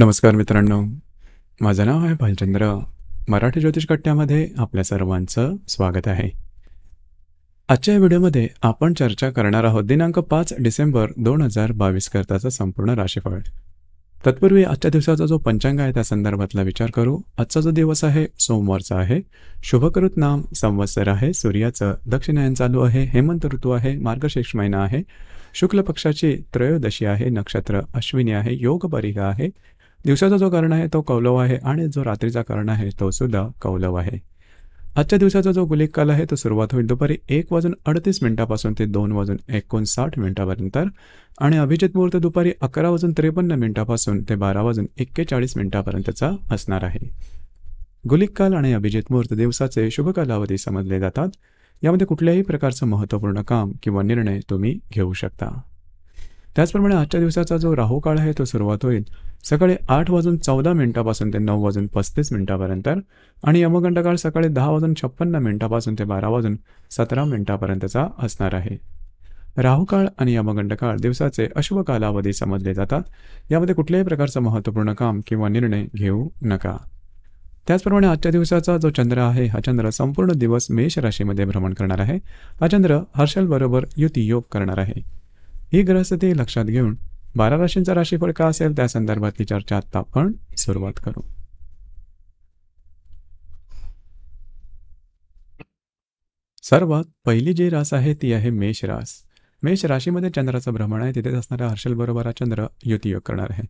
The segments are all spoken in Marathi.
नमस्कार मित्रांनो माझं नाव आहे भालचंद्र मराठी ज्योतिष कट्ट्यामध्ये आपल्या सर्वांचं स्वागत आहे आजच्या या व्हिडिओमध्ये आपण चर्चा करणार आहोत दिनांक पाच डिसेंबर दोन हजार बावीस करताचं संपूर्ण राशीफळ तत्पूर्वी आजच्या दिवसाचा जो पंचांग आहे त्या संदर्भातला विचार करू आजचा जो दिवस आहे सोमवारचा आहे शुभकृत नाम संवत्सर आहे सूर्याचं दक्षिणायन चालू आहे हेमंत ऋतू आहे मार्गशीर्ष महिना आहे शुक्ल पक्षाची त्रयोदशी आहे नक्षत्र अश्विनी आहे योग परिघा आहे दिवसाचा जो कर्ण आहे तो कौलव आहे आणि जो रात्रीचा कर्ण आहे तो सुद्धा कौलव आहे आजच्या दिवसाचा जो गुलिक काल आहे तो सुरुवात होईल दुपारी एक वाजून अडतीस मिनिटापासून ते दोन वाजून एकोणसाठ मिनिटापर्यंत आणि अभिजित मुहूर्त दुपारी अकरा वाजून त्रेपन्न मिनिटापासून ते बारा वाजून एक्केचाळीस मिनिटापर्यंतचा असणार आहे गुलिक काल आणि अभिजित मुहूर्त दिवसाचे शुभ कालावधी समजले जातात यामध्ये कुठल्याही प्रकारचं महत्त्वपूर्ण काम किंवा निर्णय तुम्ही घेऊ शकता त्याचप्रमाणे आजच्या दिवसाचा जो राहू काळ आहे तो सुरुवात होईल सकाळी आठ वाजून चौदा मिनिटापासून ते नऊ वाजून पस्तीस मिनिटापर्यंत आणि यमगंड काळ सकाळी दहा वाजून छप्पन्न मिनिटापासून ते बारा वाजून सतरा मिनिटापर्यंतचा असणार आहे राहुकाळ आणि यमगंड काळ दिवसाचे अशुभ कालावधी समजले जातात यामध्ये कुठल्याही प्रकारचं महत्त्वपूर्ण काम किंवा निर्णय घेऊ नका त्याचप्रमाणे आजच्या दिवसाचा जो चंद्र आहे हा चंद्र संपूर्ण दिवस मेष राशीमध्ये भ्रमण करणार आहे हा चंद्र हर्षलबरोबर युती योग करणार आहे ही ग्रहस्थिती लक्षात घेऊन बारा राशींचा राशीफळ का असेल त्या संदर्भातली चर्चा आता आपण सुरुवात करू सर्वात पहिली जी रास आहे ती आहे मेष रास मेष राशीमध्ये चंद्राचं भ्रमण आहे तिथेच असणाऱ्या हर्षल बरोबर हा चंद्र युतीयोग करणार आहे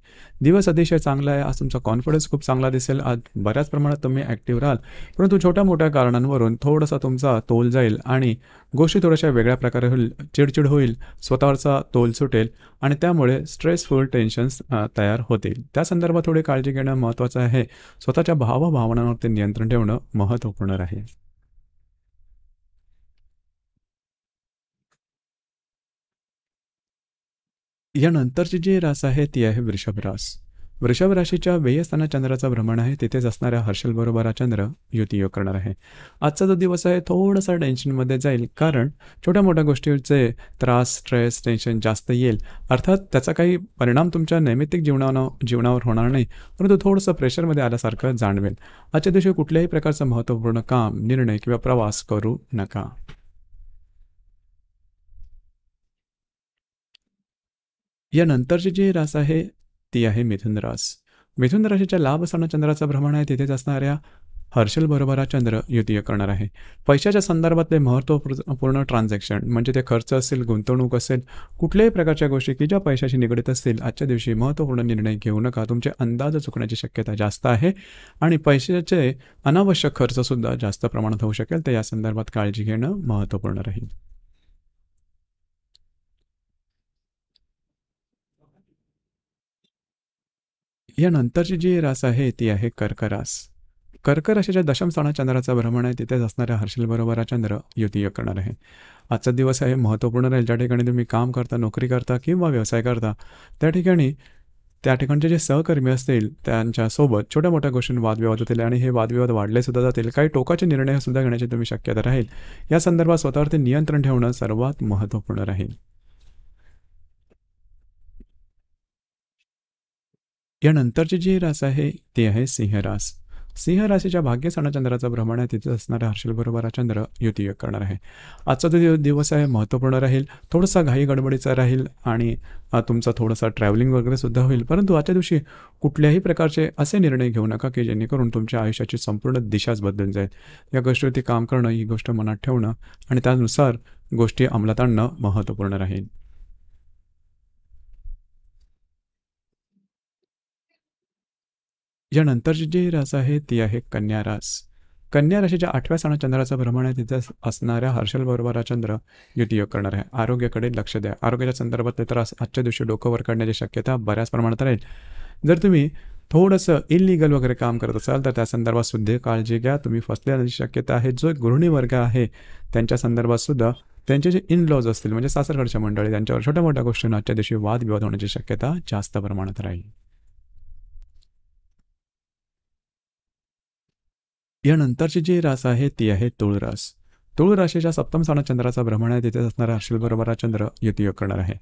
दिवस अतिशय चांगला आहे आज तुमचा कॉन्फिडन्स खूप चांगला दिसेल आज बऱ्याच प्रमाणात तुम्ही ॲक्टिव्ह राहाल परंतु छोट्या मोठ्या कारणांवरून थोडासा तुमचा तोल जाईल आणि गोष्टी थोड्याशा वेगळ्या प्रकारे होईल चिडचिड होईल स्वतःचा तोल सुटेल आणि त्यामुळे स्ट्रेसफुल टेन्शन्स तयार होतील त्या संदर्भात थोडी काळजी घेणं महत्त्वाचं आहे स्वतःच्या भावभावनांवरती नियंत्रण ठेवणं महत्त्वपूर्ण आहे यानंतरची जी रास आहे ती आहे वृषभ रास वृषभ राशीच्या चंद्राचा भ्रमण आहे तिथेच असणाऱ्या हर्षल बरोबर हा चंद्र युती योग करणार आहे आजचा जो दिवस आहे थोडासा टेन्शनमध्ये जाईल कारण छोट्या मोठ्या गोष्टीचे त्रास स्ट्रेस टेन्शन जास्त येईल अर्थात त्याचा काही परिणाम तुमच्या नैमित्तिक जीवना जीवनावर होणार नाही परंतु थोडंसं प्रेशरमध्ये आल्यासारखं जाणवेल आजच्या दिवशी कुठल्याही प्रकारचं महत्त्वपूर्ण काम निर्णय किंवा प्रवास करू नका यानंतरचे जे रास आहे ती आहे मिथुन रास मिथुन राशीच्या लाभ असताना चंद्राचं भ्रमण आहे तिथेच असणाऱ्या हर्षल बरोबर हा चंद्र युतीय करणार आहे पैशाच्या संदर्भातले महत्त्वपूर्ण ट्रान्झॅक्शन म्हणजे ते खर्च असेल गुंतवणूक असेल कुठल्याही प्रकारच्या गोष्टी की ज्या पैशाशी निगडीत असतील आजच्या दिवशी महत्त्वपूर्ण निर्णय घेऊ नका तुमचे अंदाज चुकण्याची शक्यता जास्त आहे आणि पैशाचे अनावश्यक खर्चसुद्धा जास्त प्रमाणात होऊ शकेल तर या संदर्भात काळजी घेणं महत्त्वपूर्ण राहील यानंतरची जी रास आहे ती आहे कर्करास कर्कराशीच्या दशम स्थाना चंद्राचा भ्रमण आहे तिथेच असणाऱ्या हर्षल बरोबर चंद्र युती करणार आहे आजचा दिवस आहे महत्त्वपूर्ण राहील ज्या ठिकाणी तुम्ही काम करता नोकरी करता किंवा व्यवसाय करता त्या ठिकाणी त्या ठिकाणचे जे सहकर्मी असतील त्यांच्यासोबत छोट्या मोठ्या गोष्टींवर वादविवाद होतील आणि हे वादविवाद वाढले सुद्धा जातील काही टोकाचे निर्णय सुद्धा घेण्याची तुम्ही शक्यता राहील या संदर्भात स्वतःवरती नियंत्रण ठेवणं सर्वात महत्त्वपूर्ण राहील यानंतरची जे रास आहे ते आहे सिंहरास राशीच्या भाग्य सणाचंद्राचं भ्रमण आहे तिथे असणारा हर्षल बरोबर हा चंद्र युती करणार आहे आजचा जो दिवस आहे महत्त्वपूर्ण राहील थोडासा घाई गडबडीचा राहील आणि तुमचा थोडासा ट्रॅव्हलिंग वगैरे सुद्धा होईल परंतु आजच्या दिवशी कुठल्याही प्रकारचे असे निर्णय घेऊ नका की जेणेकरून तुमच्या आयुष्याची संपूर्ण दिशाच बदलून जाईल या गोष्टीवरती काम करणं ही गोष्ट मनात ठेवणं आणि त्यानुसार गोष्टी अंमलात आणणं महत्त्वपूर्ण राहील यानंतरची जे रास आहे ती आहे कन्या रास कन्या राशीच्या आठव्या सणा चंद्राचं भ्रमण आहे तिथे असणाऱ्या हर्षल बरोबर चंद्र युतियोग करणार आहे आरोग्याकडे लक्ष द्या आरोग्याच्या संदर्भात तर आजच्या दिवशी डोकं वर काढण्याची शक्यता बऱ्याच प्रमाणात राहील जर तुम्ही थोडंसं इलिगल वगैरे काम करत असाल तर त्या संदर्भात सुद्धा काळजी घ्या तुम्ही फसल्याची शक्यता आहे जो गृहिणी वर्ग आहे त्यांच्या संदर्भात सुद्धा त्यांचे जे इन लॉज असतील म्हणजे सासरगडच्या मंडळी त्यांच्यावर छोट्या मोठ्या गोष्टींना आजच्या दिवशी वादविवाद होण्याची शक्यता जास्त प्रमाणात राहील यानंतरचे जे रास आहे ती आहे तुळरास तुळ राशीच्या सप्तम स्थान चंद्राचा भ्रमण आहे तिथेच असणारा बरोबर चंद्र युतियोग करणार आहे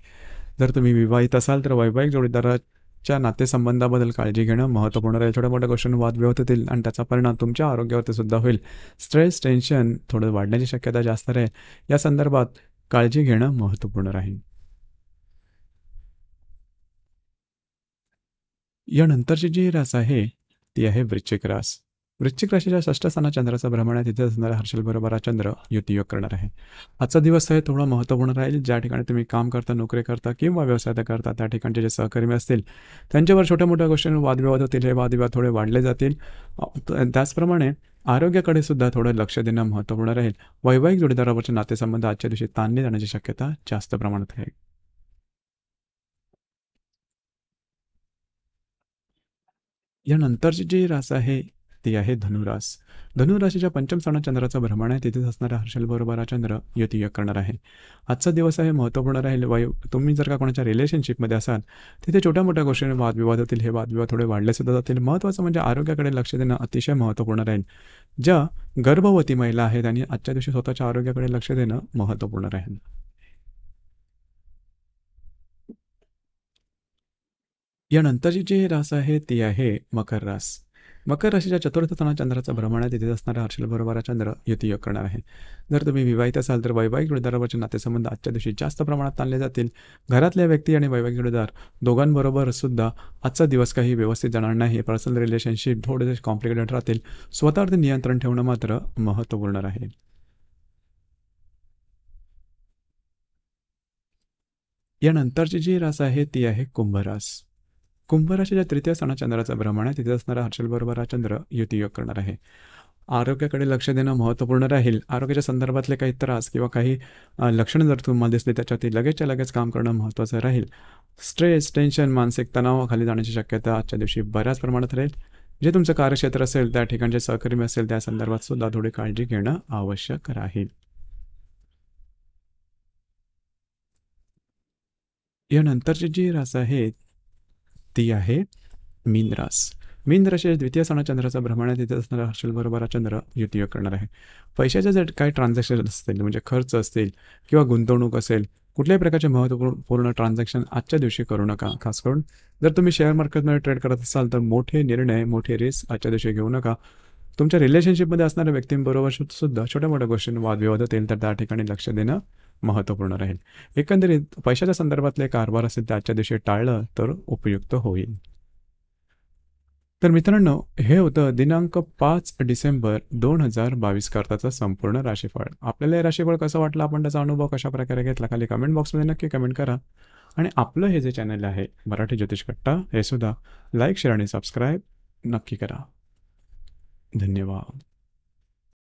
जर तुम्ही विवाहित असाल तर वैवाहिक जोडीदाराच्या नातेसंबंधाबद्दल काळजी घेणं महत्त्वपूर्ण राहील छोट्या मोठ्या क्वेश्चन वादविवाद होतील आणि त्याचा परिणाम तुमच्या आरोग्यावरती सुद्धा होईल स्ट्रेस टेन्शन थोडं वाढण्याची शक्यता जास्त राहील या संदर्भात काळजी घेणं महत्त्वपूर्ण राहील यानंतरची जी रास आहे ती आहे वृश्चिक रास वृश्चिक राशीच्या षष्ठ स्थाना चंद्राचं भ्रमण आहे तिथे असणाऱ्या हर्षल बरोबर हा चंद्र युतीयोग करणार आहे आजचा दिवस हे थोडा महत्त्वपूर्ण राहील ज्या ठिकाणी तुम्ही काम करता नोकरी करता किंवा व्यवसाय करता त्या ठिकाणचे जे सहकर्मी असतील त्यांच्यावर छोट्या मोठ्या गोष्टींवर वादविवाद होतील हे वादविवाद थोडे वाढले जातील त्याचप्रमाणे आरोग्याकडे सुद्धा थोडं लक्ष देणं महत्त्वपूर्ण राहील वैवाहिक जोडीदारावरचे नातेसंबंध आजच्या दिवशी ताणले जाण्याची शक्यता जास्त प्रमाणात आहे यानंतरची जी रास आहे ती आहे धनुरास धनुराशीच्या पंचम स्थानात चंद्राचं भ्रमण आहे तिथेच असणारा हर्षल बरोबर हा चंद्र युती करणार आहे आजचा दिवस आहे महत्त्वपूर्ण राहील वायू तुम्ही जर का कोणाच्या रिलेशनशिपमध्ये असाल तिथे छोट्या मोठ्या गोष्टीने वादविवाद होतील हे वादविवाद थोडे वाढले सुद्धा जातील महत्त्वाचं म्हणजे आरोग्याकडे लक्ष देणं अतिशय महत्त्वपूर्ण राहील ज्या गर्भवती महिला आहेत आणि आजच्या दिवशी स्वतःच्या आरोग्याकडे लक्ष देणं महत्त्वपूर्ण राहील यानंतरची जी रास आहे ती आहे मकर रास मकर राशीच्या चतुर्थ स्थानात चंद्राचा आहे तिथे असणारा हर्षल बरोबर चंद्र युती योग करणार आहे जर तुम्ही विवाहित असाल तर वैवाहिक विदारावरचे नातेसंबंध आजच्या दिवशी जास्त प्रमाणात ताणले जातील घरातल्या व्यक्ती आणि वैवाहिक जोडीदार दोघांबरोबर सुद्धा आजचा दिवस काही व्यवस्थित जाणार नाही पर्सनल रिलेशनशिप थोडेसे कॉम्प्लिकेटेड राहतील स्वतःवरती नियंत्रण ठेवणं मात्र महत्वपूर्ण राहील यानंतरची जी रास आहे ती आहे कुंभरास ज्या तृतीय स्थानात चंद्राचा भ्रमण आहे तिथे असणारा हर्षलबरोबर हा चंद्र युतीयोग करणार आहे आरोग्याकडे लक्ष देणं महत्त्वपूर्ण राहील आरोग्याच्या संदर्भातले काही त्रास किंवा काही लक्षणं जर तुम्हाला दिसली त्याच्यावरती लगेचच्या लगेच काम करणं महत्त्वाचं राहील स्ट्रेस टेन्शन मानसिक तणावाखाली खाली जाण्याची शक्यता आजच्या दिवशी बऱ्याच प्रमाणात राहील जे तुमचं कार्यक्षेत्र असेल त्या ठिकाणचे सहकर्मी असेल त्या संदर्भात सुद्धा थोडी काळजी घेणं आवश्यक राहील यानंतरची जी रास आहे ती आहे मीनरास मीन राशी द्वितीय सणा चंद्राचा भ्रमणात तिथे असणारा हर्षल हा चंद्र युती करणार आहे पैशाचे जर काही ट्रान्झॅक्शन असतील म्हणजे खर्च असतील किंवा गुंतवणूक असेल कुठल्याही प्रकारचे महत्त्वपूर्ण पूर्ण ट्रान्झॅक्शन आजच्या दिवशी करू नका खास करून जर तुम्ही शेअर मार्केटमध्ये ट्रेड करत असाल तर मोठे निर्णय मोठे रिस्क आजच्या दिवशी घेऊ नका तुमच्या रिलेशनशिपमध्ये असणाऱ्या व्यक्तींबरोबर सुद्धा छोट्या मोठ्या गोष्टींवर वादविवाद होतील तर त्या ठिकाणी लक्ष देणं महत्त्वपूर्ण राहील एकंदरीत पैशाच्या संदर्भातले कारभार असेल ते आजच्या दिवशी टाळलं तर उपयुक्त होईल तर मित्रांनो हे होतं दिनांक पाच डिसेंबर दोन हजार बावीस करताचं संपूर्ण राशीफळ आपल्याला हे राशीफळ कसं वाटलं आपण त्याचा अनुभव कशा प्रकारे घेतला खाली कमेंट बॉक्समध्ये नक्की कमेंट करा आणि आपलं हे जे चॅनल आहे मराठी ज्योतिष कट्टा हे सुद्धा लाईक शेअर आणि सबस्क्राईब नक्की करा धन्यवाद